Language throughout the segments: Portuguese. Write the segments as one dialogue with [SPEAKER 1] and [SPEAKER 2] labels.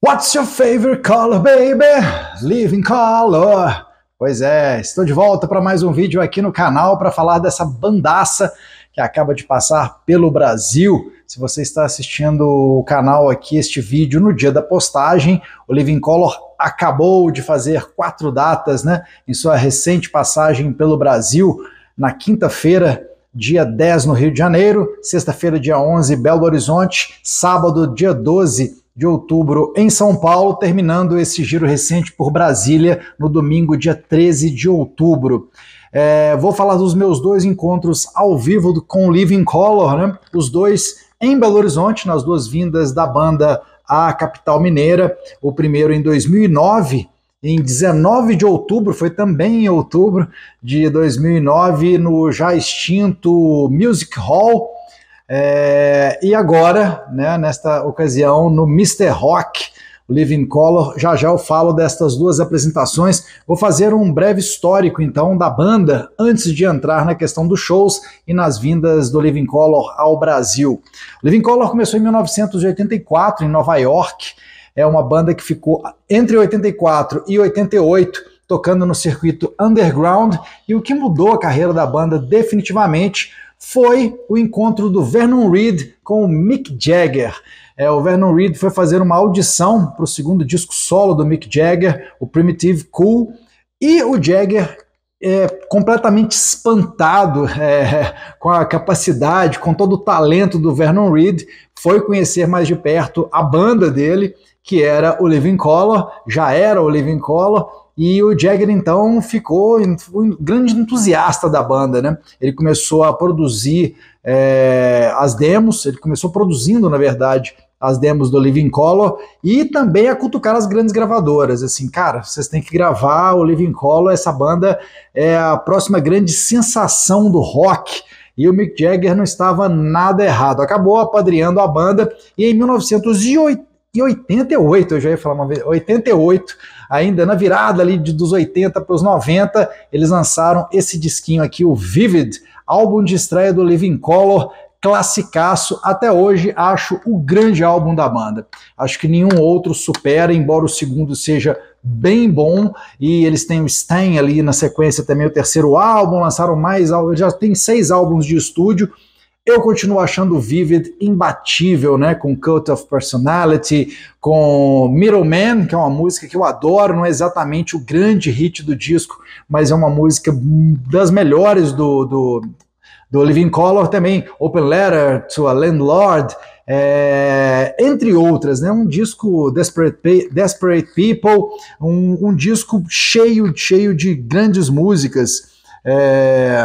[SPEAKER 1] What's your favorite color, baby? Living color. Pois é, estou de volta para mais um vídeo aqui no canal para falar dessa bandaça que acaba de passar pelo Brasil. Se você está assistindo o canal aqui, este vídeo, no dia da postagem, o Living Color acabou de fazer quatro datas, né, em sua recente passagem pelo Brasil, na quinta-feira, dia 10 no Rio de Janeiro, sexta-feira, dia 11, Belo Horizonte, sábado, dia 12, de outubro em São Paulo, terminando esse giro recente por Brasília no domingo, dia 13 de outubro. É, vou falar dos meus dois encontros ao vivo do, com o Living Color, né? Os dois em Belo Horizonte, nas duas vindas da banda à capital mineira. O primeiro em 2009, em 19 de outubro, foi também em outubro de 2009, no já extinto Music Hall é, e agora, né, nesta ocasião, no Mr. Rock, Living Color, já já eu falo destas duas apresentações. Vou fazer um breve histórico, então, da banda, antes de entrar na questão dos shows e nas vindas do Living Color ao Brasil. O Living Color começou em 1984, em Nova York. É uma banda que ficou entre 84 e 88 tocando no circuito underground e o que mudou a carreira da banda definitivamente foi o encontro do Vernon Reed com o Mick Jagger. É, o Vernon Reed foi fazer uma audição para o segundo disco solo do Mick Jagger, o Primitive Cool, e o Jagger é, completamente espantado é, com a capacidade, com todo o talento do Vernon Reed, foi conhecer mais de perto a banda dele, que era o Living Color, já era o Living Color, e o Jagger então ficou um grande entusiasta da banda, né? Ele começou a produzir é, as demos, ele começou produzindo, na verdade, as demos do Living Color e também a cutucar as grandes gravadoras. Assim, cara, vocês têm que gravar o Living Color, essa banda é a próxima grande sensação do rock. E o Mick Jagger não estava nada errado. Acabou apadreando a banda e em 1980 e 88, eu já ia falar uma vez, 88, ainda na virada ali de, dos 80 para os 90, eles lançaram esse disquinho aqui, o Vivid, álbum de estreia do Living Color, classicaço, até hoje acho o grande álbum da banda. Acho que nenhum outro supera, embora o segundo seja bem bom, e eles têm o Stan ali na sequência também, o terceiro álbum, lançaram mais álbuns, já tem seis álbuns de estúdio, eu continuo achando o Vivid imbatível, né? Com Cult of Personality, com Middleman, que é uma música que eu adoro, não é exatamente o grande hit do disco, mas é uma música das melhores do, do, do Living Color também, Open Letter to a Landlord, é, entre outras, né? Um disco Desperate, Desperate People, um, um disco cheio, cheio de grandes músicas. É,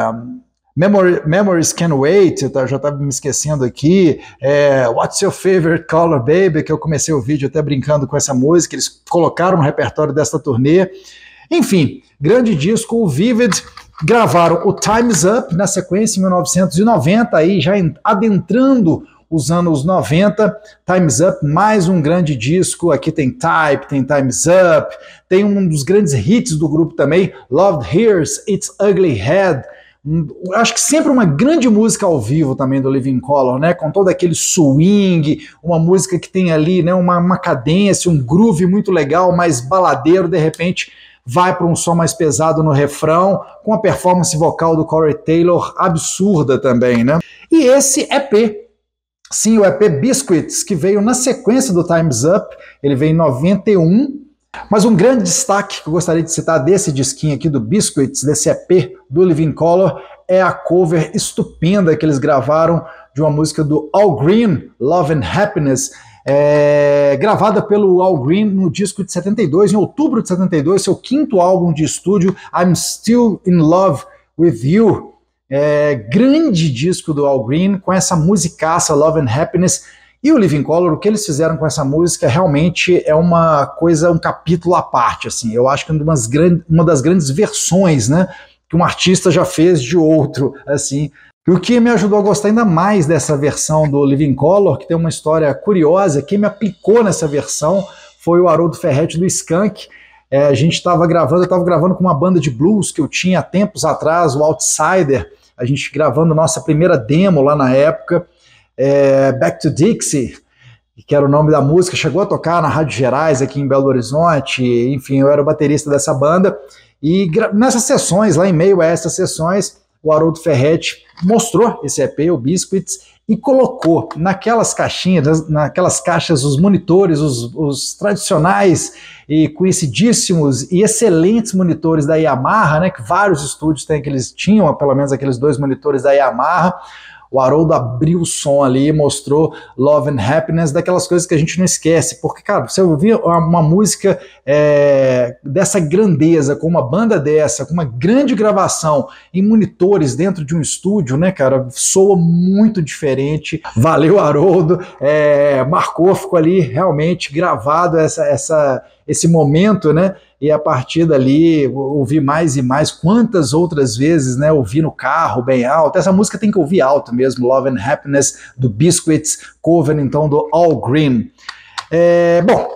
[SPEAKER 1] Memory, Memories Can Wait, eu já estava me esquecendo aqui. É, What's Your Favorite Color, Baby? Que eu comecei o vídeo até brincando com essa música, eles colocaram no repertório desta turnê. Enfim, grande disco, o Vivid. Gravaram o Time's Up na sequência em 1990, aí já adentrando os anos 90. Time's Up, mais um grande disco. Aqui tem Type, tem Time's Up, tem um dos grandes hits do grupo também, Loved Hears Its Ugly Head acho que sempre uma grande música ao vivo também do Living Color, né? Com todo aquele swing, uma música que tem ali, né? Uma, uma cadência, um groove muito legal, mais baladeiro, de repente vai para um som mais pesado no refrão, com a performance vocal do Corey Taylor absurda também, né? E esse EP, sim, o EP Biscuits, que veio na sequência do Time's Up, ele veio em 91 mas um grande destaque que eu gostaria de citar desse disquinho aqui do Biscuits, desse EP do Living Color, é a cover estupenda que eles gravaram de uma música do All Green, Love and Happiness, é, gravada pelo All Green no disco de 72, em outubro de 72, seu quinto álbum de estúdio, I'm Still in Love with You. É, grande disco do All Green, com essa musicaça Love and Happiness e o Living Color, o que eles fizeram com essa música realmente é uma coisa, um capítulo à parte, assim. Eu acho que é uma das grandes, uma das grandes versões, né, que um artista já fez de outro, assim. E o que me ajudou a gostar ainda mais dessa versão do Living Color, que tem uma história curiosa, quem me aplicou nessa versão foi o Haroldo Ferretti do Skank. É, a gente estava gravando, eu estava gravando com uma banda de blues que eu tinha há tempos atrás, o Outsider. A gente gravando nossa primeira demo lá na época é, Back to Dixie, que era o nome da música, chegou a tocar na Rádio Gerais aqui em Belo Horizonte, enfim, eu era o baterista dessa banda, e nessas sessões, lá em meio a essas sessões, o Haroldo Ferretti mostrou esse EP, o Biscuits, e colocou naquelas caixinhas, naquelas caixas, os monitores, os, os, tradicionais e conhecidíssimos e excelentes monitores da Yamaha, né, que vários estúdios têm, que eles tinham, pelo menos aqueles dois monitores da Yamaha, o Haroldo abriu o som ali, mostrou Love and Happiness, daquelas coisas que a gente não esquece, porque, cara, você ouvir uma música é, dessa grandeza, com uma banda dessa, com uma grande gravação em monitores dentro de um estúdio, né, cara, soa muito diferente. Valeu, Haroldo, é, marcou, ficou ali realmente gravado essa, essa, esse momento, né? e a partir dali ouvi mais e mais, quantas outras vezes, né, ouvi no carro bem alto, essa música tem que ouvir alto mesmo, Love and Happiness, do Biscuits, cover então do All Green. É, bom,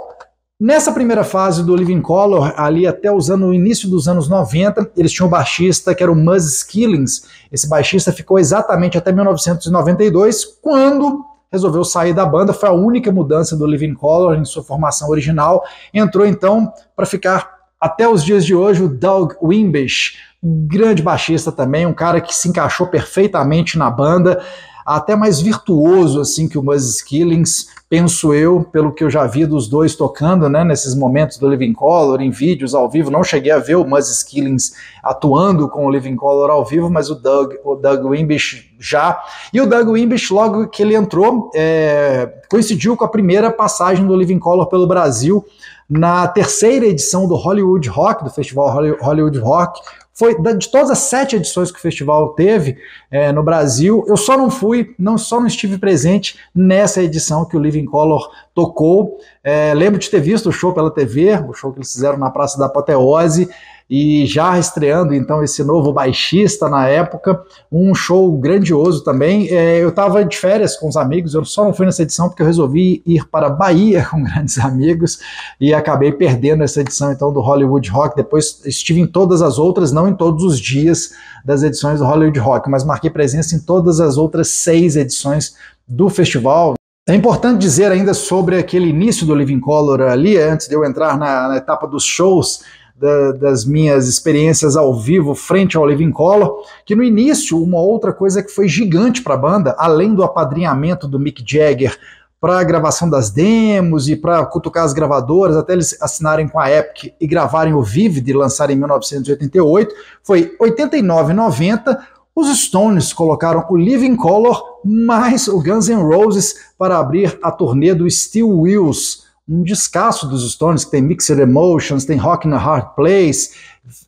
[SPEAKER 1] nessa primeira fase do Living Color, ali até usando o início dos anos 90, eles tinham um baixista que era o Muzz Skillings, esse baixista ficou exatamente até 1992, quando resolveu sair da banda, foi a única mudança do Living Color em sua formação original, entrou então para ficar até os dias de hoje, o Doug Wimbish, um grande baixista também, um cara que se encaixou perfeitamente na banda, até mais virtuoso assim que o Muzz Killings, penso eu, pelo que eu já vi dos dois tocando, né, nesses momentos do Living Color, em vídeos ao vivo, não cheguei a ver o Muzz Killings atuando com o Living Color ao vivo, mas o Doug, o Doug Wimbish já, e o Doug Wimbish logo que ele entrou, é, coincidiu com a primeira passagem do Living Color pelo Brasil, na terceira edição do Hollywood Rock, do festival Hollywood Rock. Foi de todas as sete edições que o festival teve é, no Brasil, eu só não fui, não só não estive presente nessa edição que o Living Color tocou. É, lembro de ter visto o show pela TV, o show que eles fizeram na Praça da Apoteose e já estreando então esse novo baixista na época, um show grandioso também. É, eu estava de férias com os amigos, eu só não fui nessa edição porque eu resolvi ir para Bahia com grandes amigos e acabei perdendo essa edição então do Hollywood Rock. Depois estive em todas as outras, não em todos os dias das edições do Hollywood Rock, mas marquei presença em todas as outras seis edições do festival. É importante dizer ainda sobre aquele início do Living Color ali, é, antes de eu entrar na, na etapa dos shows, da, das minhas experiências ao vivo frente ao Living Color, que no início uma outra coisa que foi gigante para a banda, além do apadrinhamento do Mick Jagger para a gravação das demos e para cutucar as gravadoras até eles assinarem com a Epic e gravarem o Vivid e lançarem em 1988, foi 89 90 os Stones colocaram o Living Color mais o Guns N' Roses para abrir a turnê do Steel Wheels um descasso dos Stones, que tem Mixed Emotions, tem Rock in a Hard Place.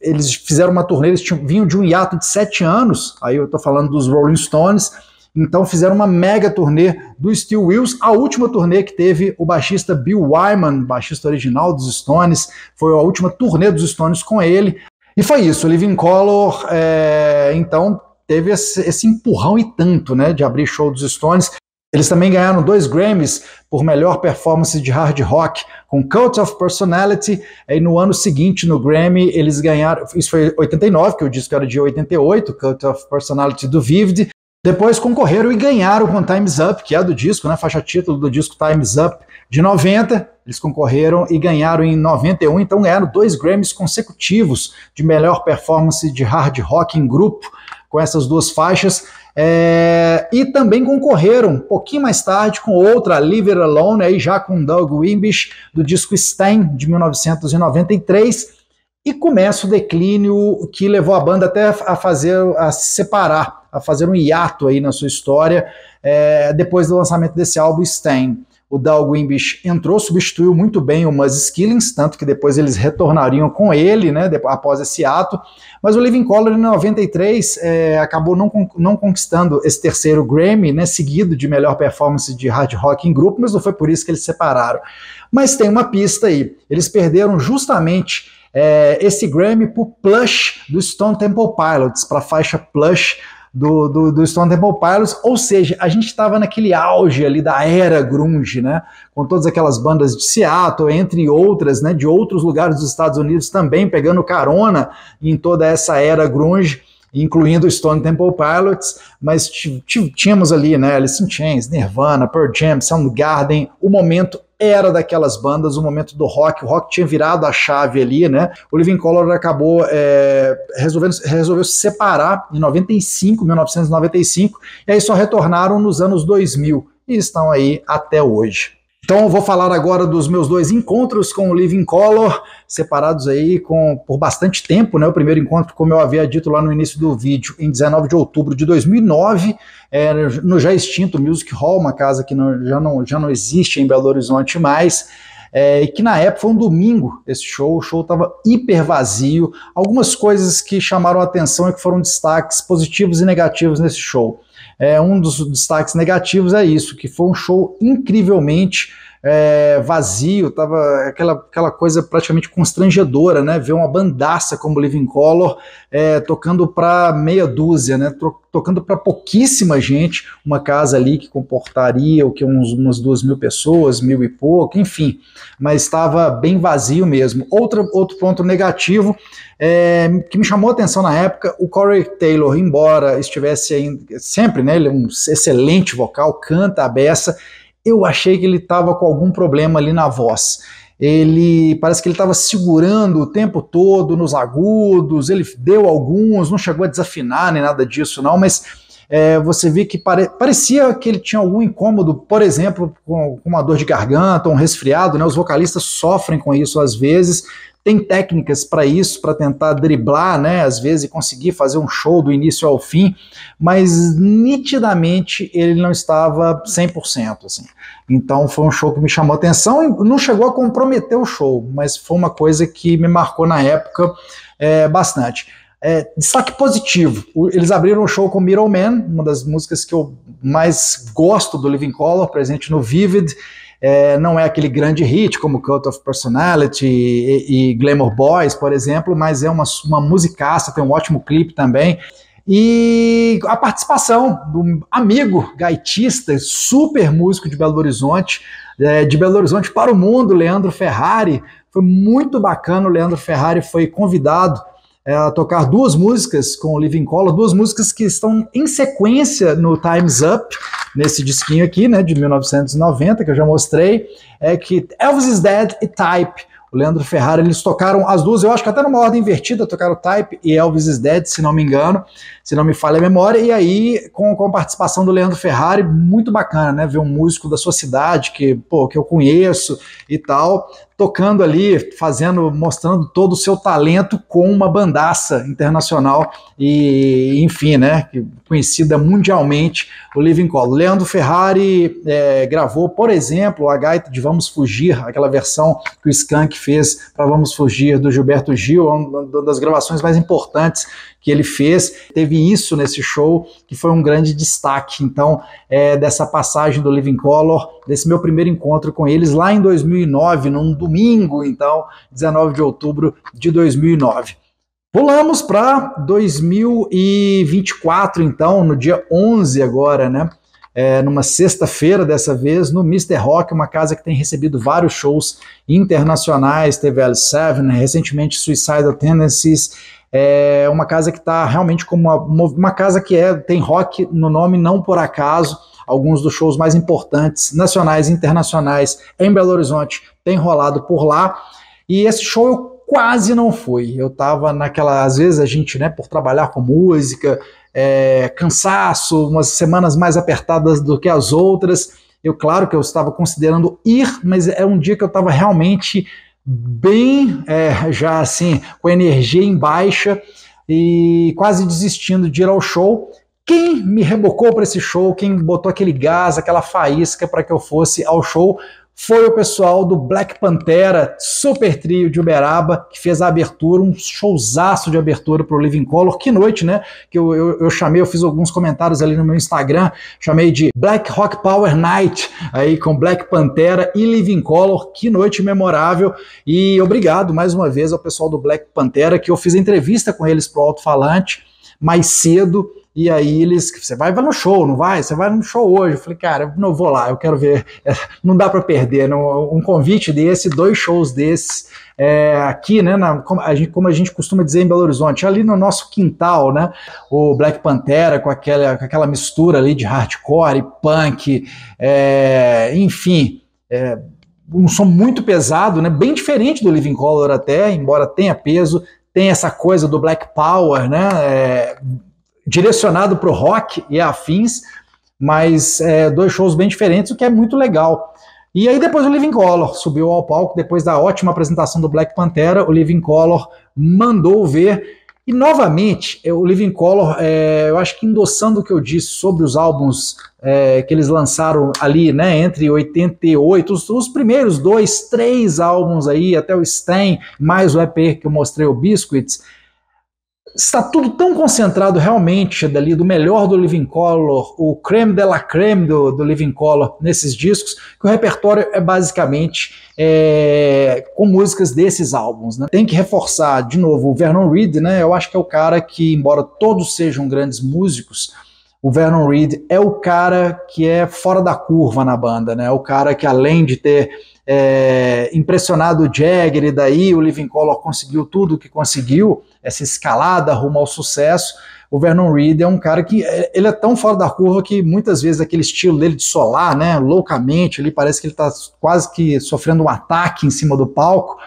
[SPEAKER 1] Eles fizeram uma turnê, eles tinham, vinham de um hiato de sete anos, aí eu estou falando dos Rolling Stones, então fizeram uma mega turnê do Steel Wheels. A última turnê que teve o baixista Bill Wyman, baixista original dos Stones, foi a última turnê dos Stones com ele. E foi isso, o Living Color, é, então teve esse, esse empurrão e tanto, né, de abrir show dos Stones. Eles também ganharam dois Grammys por melhor performance de hard rock com Cult of Personality. E no ano seguinte, no Grammy, eles ganharam. Isso foi 89, que o disco era de 88, Cult of Personality do Vivid. Depois concorreram e ganharam com Time's Up, que é do disco, né? Faixa título do disco Time's Up de 90. Eles concorreram e ganharam em 91, então ganharam dois Grammys consecutivos de melhor performance de hard rock em grupo com essas duas faixas. É, e também concorreram um pouquinho mais tarde com outra, Leave It Alone, aí já com Doug Wimbish, do disco Stan, de 1993. E começa o declínio que levou a banda até a fazer a se separar, a fazer um hiato aí na sua história, é, depois do lançamento desse álbum Stan. O Doug Wimbish entrou, substituiu muito bem o Muzz Skillings, tanto que depois eles retornariam com ele, né, depois, após esse ato. Mas o Living Color, em 93, é, acabou não, não conquistando esse terceiro Grammy, né, seguido de melhor performance de hard rock em grupo, mas não foi por isso que eles separaram. Mas tem uma pista aí, eles perderam justamente é, esse Grammy por Plush do Stone Temple Pilots, para a faixa Plush do, do, do Stone Temple Pilots, ou seja, a gente estava naquele auge ali da era grunge, né, com todas aquelas bandas de Seattle, entre outras, né, de outros lugares dos Estados Unidos também pegando carona em toda essa era grunge, incluindo o Stone Temple Pilots, mas tínhamos ali, né, Alice in Chains, Nirvana, Pearl Jam, Soundgarden, o momento era daquelas bandas, o momento do rock, o rock tinha virado a chave ali, né? O Living Color acabou é, resolvendo, resolveu se separar em 95, 1995, e aí só retornaram nos anos 2000 e estão aí até hoje. Então vou falar agora dos meus dois encontros com o Living Color, separados aí com, por bastante tempo, né? O primeiro encontro, como eu havia dito lá no início do vídeo, em 19 de outubro de 2009, é, no já extinto Music Hall, uma casa que não, já, não, já não existe em Belo Horizonte mais. É, e que na época foi um domingo esse show, o show estava hiper vazio. Algumas coisas que chamaram a atenção e que foram destaques positivos e negativos nesse show. É, um dos destaques negativos é isso, que foi um show incrivelmente é, vazio, tava aquela, aquela coisa praticamente constrangedora, né? Ver uma bandaça como Living Color é, tocando para meia dúzia, né? Tocando para pouquíssima gente, uma casa ali que comportaria o que uns, umas duas mil pessoas, mil e pouco, enfim, mas estava bem vazio mesmo. outro outro ponto negativo é, que me chamou a atenção na época, o Corey Taylor, embora estivesse ainda, sempre, né? Ele é um excelente vocal, canta a beça eu achei que ele estava com algum problema ali na voz. Ele parece que ele estava segurando o tempo todo nos agudos, ele deu alguns, não chegou a desafinar nem nada disso, não, mas é, você vê que pare, parecia que ele tinha algum incômodo, por exemplo, com, com, uma dor de garganta, um resfriado, né? Os vocalistas sofrem com isso às vezes, tem técnicas para isso, para tentar driblar, né, às vezes, e conseguir fazer um show do início ao fim, mas nitidamente ele não estava 100%. Assim. Então foi um show que me chamou atenção e não chegou a comprometer o show, mas foi uma coisa que me marcou na época é, bastante. É, destaque positivo. Eles abriram o show com Middleman, uma das músicas que eu mais gosto do Living Color, presente no Vivid, é, não é aquele grande hit como Cult of Personality e, e Glamour Boys, por exemplo, mas é uma, uma musicaça, tem um ótimo clipe também. E a participação do amigo gaitista, super músico de Belo Horizonte, é, de Belo Horizonte para o mundo, Leandro Ferrari. Foi muito bacana, o Leandro Ferrari foi convidado é, a tocar duas músicas com o Living Collar, duas músicas que estão em sequência no Time's Up, nesse disquinho aqui, né, de 1990, que eu já mostrei, é que Elvis is Dead e Type. O Leandro Ferrari, eles tocaram as duas, eu acho que até numa ordem invertida, tocaram Type e Elvis is Dead, se não me engano, se não me falha a memória, e aí com, com a participação do Leandro Ferrari, muito bacana, né, ver um músico da sua cidade, que, pô, que eu conheço e tal, tocando ali, fazendo, mostrando todo o seu talento com uma bandaça internacional e, enfim, né, conhecida mundialmente, o Living Color. Leandro Ferrari é, gravou, por exemplo, a gaita de Vamos Fugir, aquela versão que o Skank fez para Vamos Fugir do Gilberto Gil, é uma das gravações mais importantes que ele fez. Teve isso nesse show, que foi um grande destaque, então, é, dessa passagem do Living Color, desse meu primeiro encontro com eles lá em 2009, num domingo, então, 19 de outubro de 2009. Pulamos para 2024, então, no dia 11 agora, né? É, numa sexta-feira dessa vez, no Mr. Rock, uma casa que tem recebido vários shows internacionais, teve L7, né? recentemente Suicidal Tendencies, é uma casa que está realmente como uma, uma casa que é, tem rock no nome, não por acaso, alguns dos shows mais importantes, nacionais e internacionais, em Belo Horizonte, tem rolado por lá. E esse show eu quase não fui. Eu tava naquela, às vezes a gente, né, por trabalhar com música, é, cansaço, umas semanas mais apertadas do que as outras. Eu, claro que eu estava considerando ir, mas é um dia que eu estava realmente bem, é, já assim, com energia em baixa e quase desistindo de ir ao show. Quem me rebocou para esse show, quem botou aquele gás, aquela faísca para que eu fosse ao show, foi o pessoal do Black Pantera, super trio de Uberaba, que fez a abertura, um showzaço de abertura para o Living Color. Que noite, né? Que eu, eu, eu, chamei, eu fiz alguns comentários ali no meu Instagram, chamei de Black Rock Power Night, aí com Black Pantera e Living Color. Que noite memorável. E obrigado mais uma vez ao pessoal do Black Pantera, que eu fiz entrevista com eles pro alto-falante mais cedo e aí eles, você vai, vai no show, não vai? Você vai no show hoje. Eu falei, cara, não vou lá, eu quero ver. É, não dá para perder. Não, né? um convite desse, dois shows desses, é, aqui, né, na, como, a gente, como a gente costuma dizer em Belo Horizonte, ali no nosso quintal, né? O Black Pantera com aquela, com aquela mistura ali de hardcore, punk, é, enfim eh, um som muito pesado, né? Bem diferente do Living Color até, embora tenha peso, tem essa coisa do Black Power, né? É, direcionado para o rock e afins, mas é, dois shows bem diferentes, o que é muito legal. E aí depois o Living Color subiu ao palco, depois da ótima apresentação do Black Pantera, o Living Color mandou ver. E novamente, o Living Color, é, eu acho que endossando o que eu disse sobre os álbuns é, que eles lançaram ali, né, entre 88, os, os primeiros dois, três álbuns aí, até o Stain, mais o EP que eu mostrei, o Biscuits, está tudo tão concentrado realmente dali do melhor do Living Color, o creme de la creme do, do Living Color nesses discos, que o repertório é basicamente é, com músicas desses álbuns. Né? Tem que reforçar, de novo, o Vernon Reed, né? eu acho que é o cara que, embora todos sejam grandes músicos, o Vernon Reed é o cara que é fora da curva na banda, né? É o cara que além de ter é, impressionado o Jagger, e daí o Living Color conseguiu tudo o que conseguiu, essa escalada rumo ao sucesso. O Vernon Reed é um cara que é, ele é tão fora da curva que muitas vezes aquele estilo dele de solar, né, loucamente, ele parece que ele está quase que sofrendo um ataque em cima do palco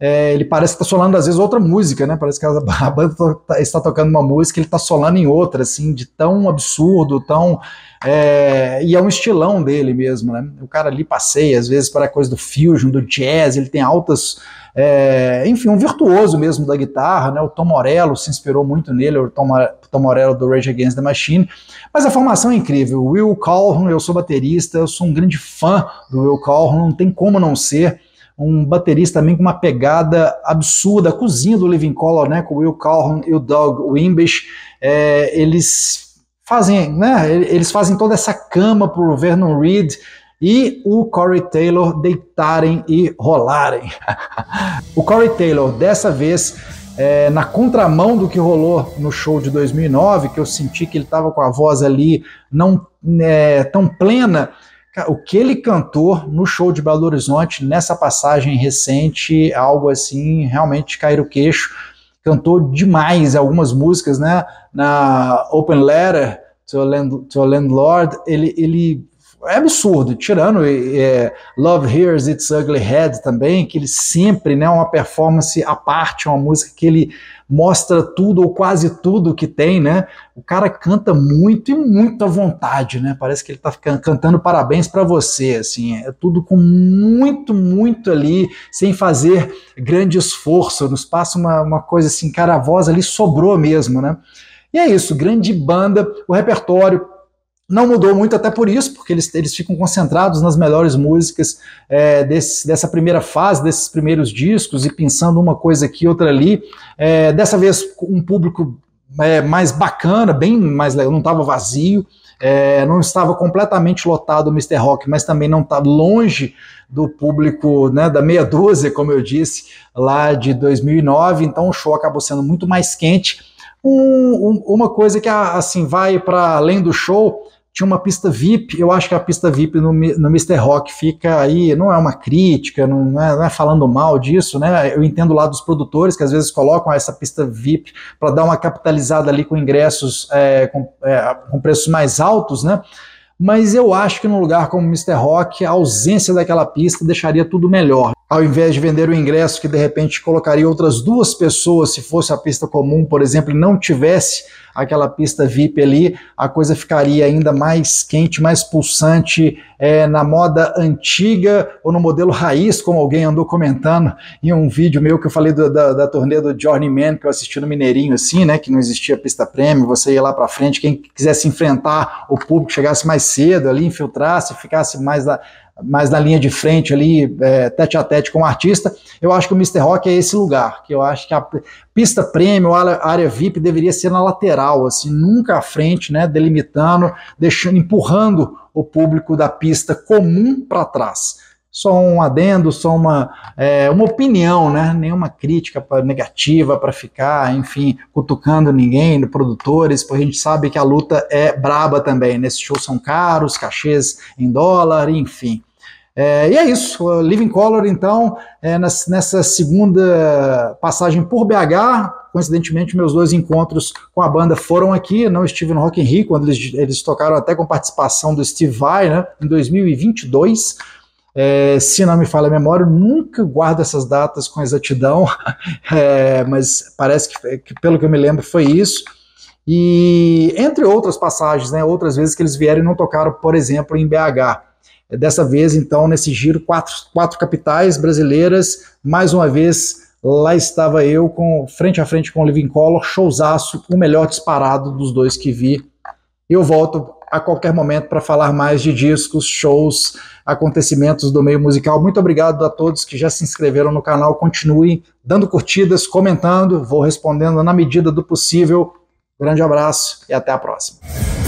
[SPEAKER 1] é, ele parece que tá solando às vezes outra música, né? Parece que a banda tá, tá, está tocando uma música, ele está solando em outra, assim, de tão absurdo, tão é, e é um estilão dele mesmo, né? O cara ali passeia às vezes para a coisa do fusion, do jazz, ele tem altas, é, enfim, um virtuoso mesmo da guitarra, né? O Tom Morello se inspirou muito nele, o Tom, Tom Morello do Rage Against the Machine. Mas a formação é incrível. Will Calhoun, eu sou baterista, eu sou um grande fã do Will Calhoun, não tem como não ser um baterista também com uma pegada absurda, a cozinha do Living Color, né, com o Will Calhoun e o Doug Wimbish, é, eles fazem, né, eles fazem toda essa cama para o Vernon Reed e o Corey Taylor deitarem e rolarem. o Corey Taylor, dessa vez, é, na contramão do que rolou no show de 2009, que eu senti que ele estava com a voz ali não é, tão plena, o que ele cantou no show de Belo Horizonte, nessa passagem recente, algo assim, realmente cair o queixo. Cantou demais algumas músicas, né? Na Open Letter to a, to Landlord, ele, ele é absurdo, tirando é, Love Hears Its Ugly Head também, que ele sempre, né, uma performance à parte, uma música que ele mostra tudo ou quase tudo que tem, né? O cara canta muito e muita vontade, né? Parece que ele tá cantando parabéns para você, assim, é tudo com muito, muito ali, sem fazer grande esforço, nos passa uma, uma coisa assim, cara, a voz ali sobrou mesmo, né? E é isso, grande banda, o repertório não mudou muito até por isso, porque eles, eles ficam concentrados nas melhores músicas é, desse, dessa primeira fase, desses primeiros discos, e pensando uma coisa aqui, outra ali. É, dessa vez, um público é, mais bacana, bem mais legal, não estava vazio. É, não estava completamente lotado o Mr. Rock, mas também não está longe do público né, da meia dúzia, como eu disse, lá de 2009. Então o show acabou sendo muito mais quente. Um, um, uma coisa que assim vai para além do show tinha uma pista VIP, eu acho que a pista VIP no, no Mr. Rock fica aí, não é uma crítica, não, não, é, não é, falando mal disso, né? Eu entendo lá dos produtores que às vezes colocam essa pista VIP para dar uma capitalizada ali com ingressos é, com, é, com preços mais altos, né? Mas eu acho que num lugar como o Mr. Rock, a ausência daquela pista deixaria tudo melhor ao invés de vender o ingresso que de repente colocaria outras duas pessoas, se fosse a pista comum, por exemplo, e não tivesse aquela pista VIP ali, a coisa ficaria ainda mais quente, mais pulsante, é, na moda antiga ou no modelo raiz, como alguém andou comentando em um vídeo meu que eu falei do, da, da turnê do Johnny que eu assisti no Mineirinho, assim, né, que não existia pista prêmio, você ia lá para frente, quem quisesse enfrentar o público chegasse mais cedo ali, infiltrasse, ficasse mais da, mais na linha de frente ali, é, tete a tete com o artista. Eu acho que o Mr. Rock é esse lugar, que eu acho que a pista premium, a área VIP deveria ser na lateral, assim, nunca à frente, né, delimitando, deixando, empurrando o público da pista comum para trás. Só um adendo, só uma, é, uma opinião, né? Nenhuma crítica pra, negativa para ficar, enfim, cutucando ninguém, produtores, porque a gente sabe que a luta é braba também. Nesses shows são caros, cachês em dólar, enfim. É, e é isso, Living Color, então, é, nessa segunda passagem por BH, coincidentemente meus dois encontros com a banda foram aqui, não estive no Rock in Rio, quando eles, eles tocaram até com participação do Steve Vai, né, em 2022, é, se não me falha a memória, eu nunca guardo essas datas com exatidão, é, mas parece que, que, pelo que eu me lembro, foi isso. E entre outras passagens, né, outras vezes que eles vieram e não tocaram, por exemplo, em BH. É dessa vez, então, nesse giro, quatro, quatro capitais brasileiras. Mais uma vez, lá estava eu com frente a frente com o Living Color, showzaço, o melhor disparado dos dois que vi. Eu volto a qualquer momento para falar mais de discos, shows, acontecimentos do meio musical. Muito obrigado a todos que já se inscreveram no canal. Continuem dando curtidas, comentando, vou respondendo na medida do possível. Grande abraço e até a próxima.